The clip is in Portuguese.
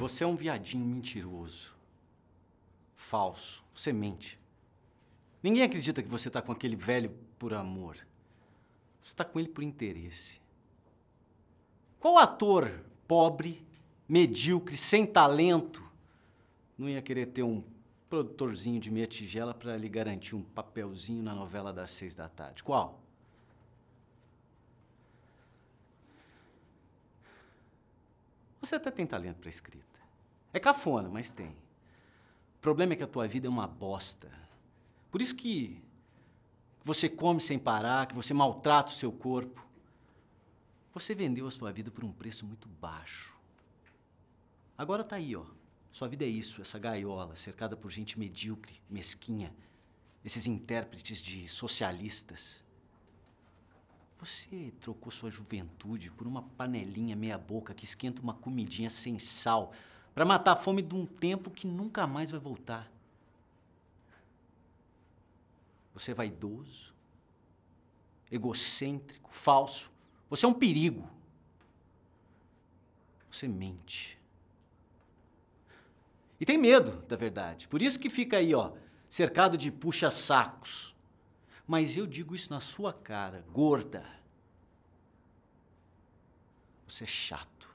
Você é um viadinho mentiroso. Falso. Você mente. Ninguém acredita que você está com aquele velho por amor. Você está com ele por interesse. Qual ator pobre, medíocre, sem talento, não ia querer ter um produtorzinho de meia tigela para lhe garantir um papelzinho na novela das seis da tarde? Qual? Você até tem talento para escrita. É cafona, mas tem. O problema é que a tua vida é uma bosta. Por isso que você come sem parar, que você maltrata o seu corpo. Você vendeu a sua vida por um preço muito baixo. Agora tá aí, ó. Sua vida é isso, essa gaiola, cercada por gente medíocre, mesquinha, esses intérpretes de socialistas. Você trocou sua juventude por uma panelinha meia-boca que esquenta uma comidinha sem sal para matar a fome de um tempo que nunca mais vai voltar. Você é vaidoso, egocêntrico, falso. Você é um perigo. Você mente. E tem medo da verdade. Por isso que fica aí, ó, cercado de puxa-sacos. Mas eu digo isso na sua cara, gorda. Você é chato.